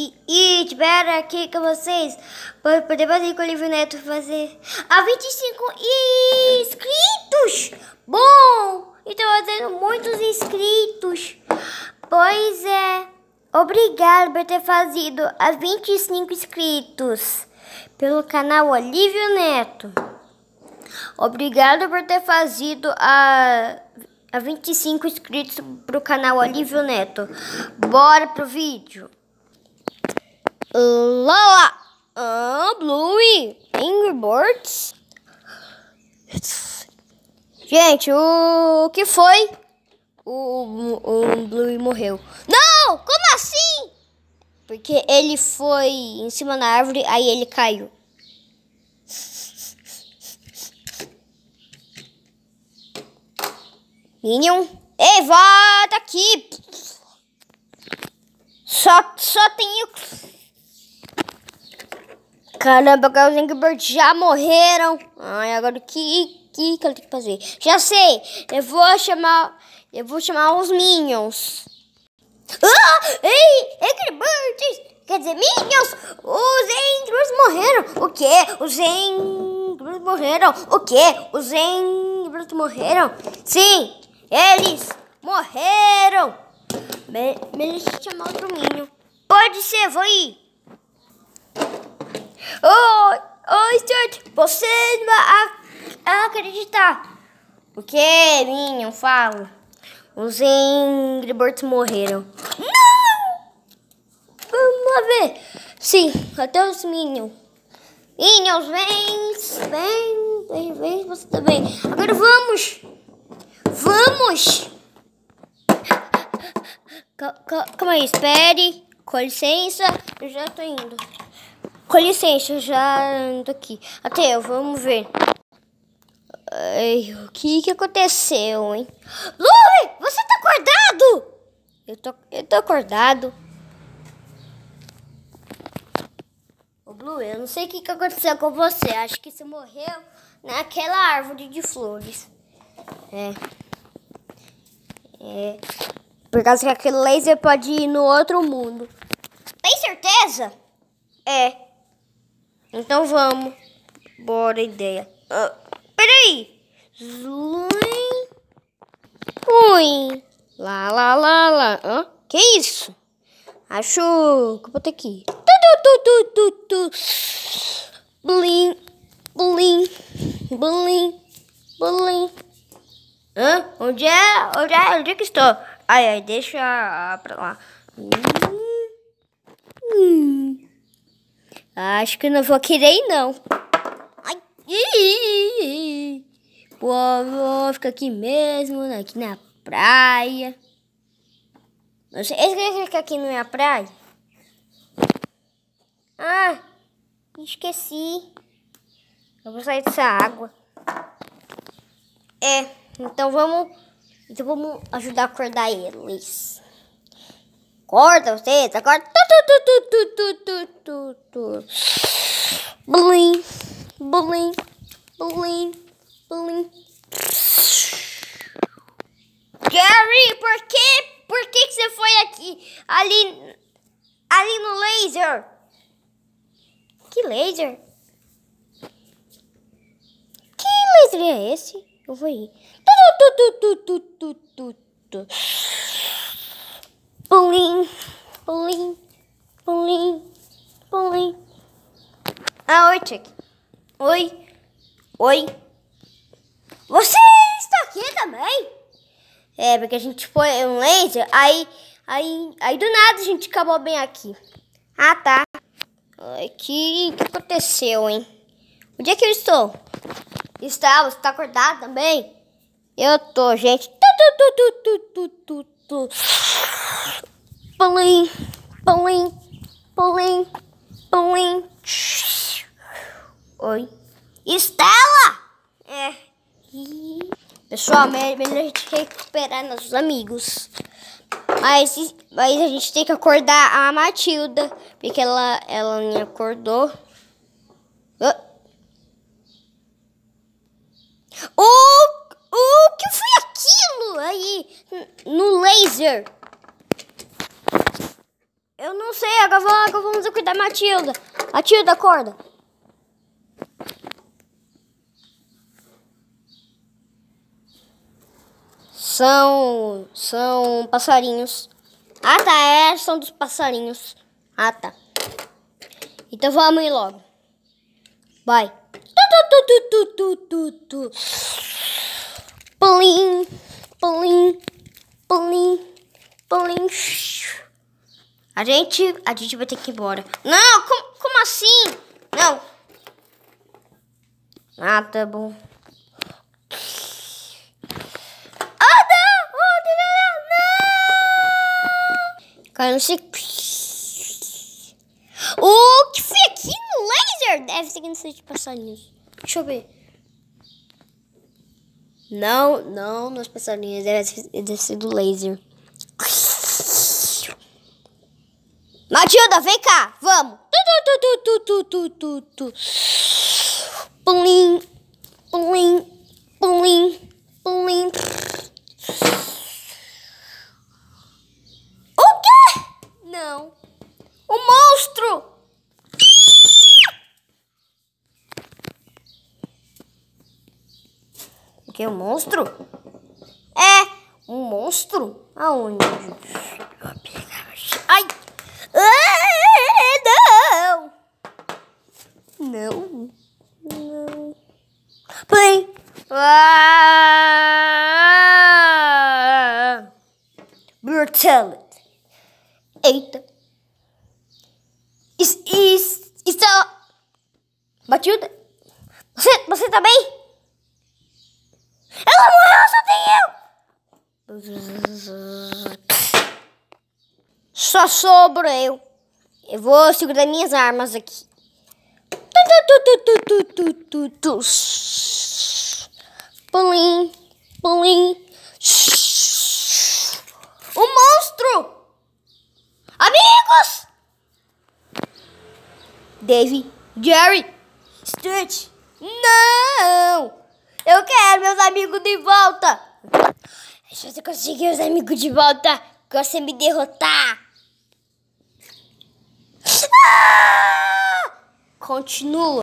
E, e espero aqui com vocês para poder fazer com o Livro Neto fazer a 25 inscritos. Bom, estou fazendo muitos inscritos. Pois é. Obrigado por ter fazido as 25 inscritos pelo canal Olívio Neto. Obrigado por ter fazido a, a 25 inscritos pro canal Olívio Neto. Bora pro vídeo. Lola, uh, ah, Bluey, Ingeborgs. Gente, o que foi? O, o, o Bluey morreu. Não! Como assim? Porque ele foi em cima da árvore, aí ele caiu. Minion. Ei, volta aqui! Só, só tem... Caramba, os Angry Engelbert já morreram. Ai, agora o que, que, que eu tenho que fazer? Já sei, eu vou chamar, eu vou chamar os Minions. Ah, ei, Engelbert, quer dizer, Minions, os Engels morreram. O quê? Os Engels morreram. O quê? Os Engels morreram. Sim, eles morreram. Melhor chamar outro Minion. Pode ser, vou ir. Oi, oi, você vocês vai acreditar. O que, Minion? Fala. Os Ingribors morreram. Não! Vamos ver. Sim, até os Minions. Minions, vem, vem, vem, vem, você também. Agora vamos. Vamos. Calma aí, espere. Com licença, eu já tô indo. Com licença, já ando aqui. até eu vamos ver. Ai, o que que aconteceu, hein? Louie, você tá acordado? Eu tô, eu tô acordado. Ô, Blue, eu não sei o que, que aconteceu com você. Acho que você morreu naquela árvore de flores. É. É. Por causa que aquele laser pode ir no outro mundo. Tem certeza? É. Então vamos. Bora, ideia. Ah, peraí. Zlui. Ui. Lá, lá, lá, lá. Hã? Que isso? Acho que vou ter aqui. Tu, tu, tu, tu, tu, tu. Blim, blim, blim, blim. Hã? Onde é? Onde é? Onde é que estou? Ai, ai, deixa pra lá. Hum. Hum. Acho que não vou querer, não. Ai, ii, fica Pô, vou ficar aqui mesmo, né, aqui na praia. Você quer fica aqui na minha praia? Ah, esqueci. Eu vou sair dessa água. É, então vamos, então vamos ajudar a acordar eles. Acorda vocês, acorda. Blim, blim, blim, blim. Gary, por que, por que, que você foi aqui, ali, ali no laser? Que laser? Que laser é esse? Eu vou ir. Tu, tu, tu, tu, tu, tu, tu, tu. Pulim, pulim, pulim, pulim. Ah, oi, Chick. Oi, oi. Você está aqui também? É, porque a gente foi um laser, aí, aí, aí do nada a gente acabou bem aqui. Ah, tá. O que, que aconteceu, hein? Onde é que eu estou? Está, você está acordado também? Eu tô, gente. Tu, tu, tu, tu, tu, tu, tu. Plim, plim, plim, plim. Oi. Estela! É. Pessoal, melhor a gente recuperar nossos amigos. Mas, mas a gente tem que acordar a Matilda, porque ela, ela me acordou. O oh, que foi aquilo aí no laser? Eu não sei, agora vamos, agora vamos cuidar da Matilda. Matilda, acorda. São, são passarinhos. Ah, tá, é, são dos passarinhos. Ah, tá. Então vamos ir logo. Vai. Tu, tu, tu, tu, tu, tu, Plim, plim, plim, plim. A gente, a gente vai ter que ir embora. Não, como, como assim? Não. Ah, tá bom. Ah, não! não, não, não! Cara, não sei... O que foi aqui no laser? Deve ser que não de passarinhos. Deixa eu ver. Não, não, nos é passarinhos. Deve, deve ser do laser. Matilda, vem cá, vamos. Tu, tu, tu, tu, tu, tu, tu, Pulim, pulim, pulim, pulim. O quê? Não. O monstro. O que, o monstro? É, um monstro? Aonde? amigo. não. Não. Play! Ah! Brutality. Eita. Is, is, está... Matilda? Você, você tá bem? Ela morreu, só tem eu! Só sobro eu. Eu vou segurar minhas armas aqui. Pulim, pulim. O monstro! Amigos! Dave, Jerry, Stretch! Não! Eu quero meus amigos de volta! Se você conseguir os amigos de volta, você me derrotar! Ah! continua.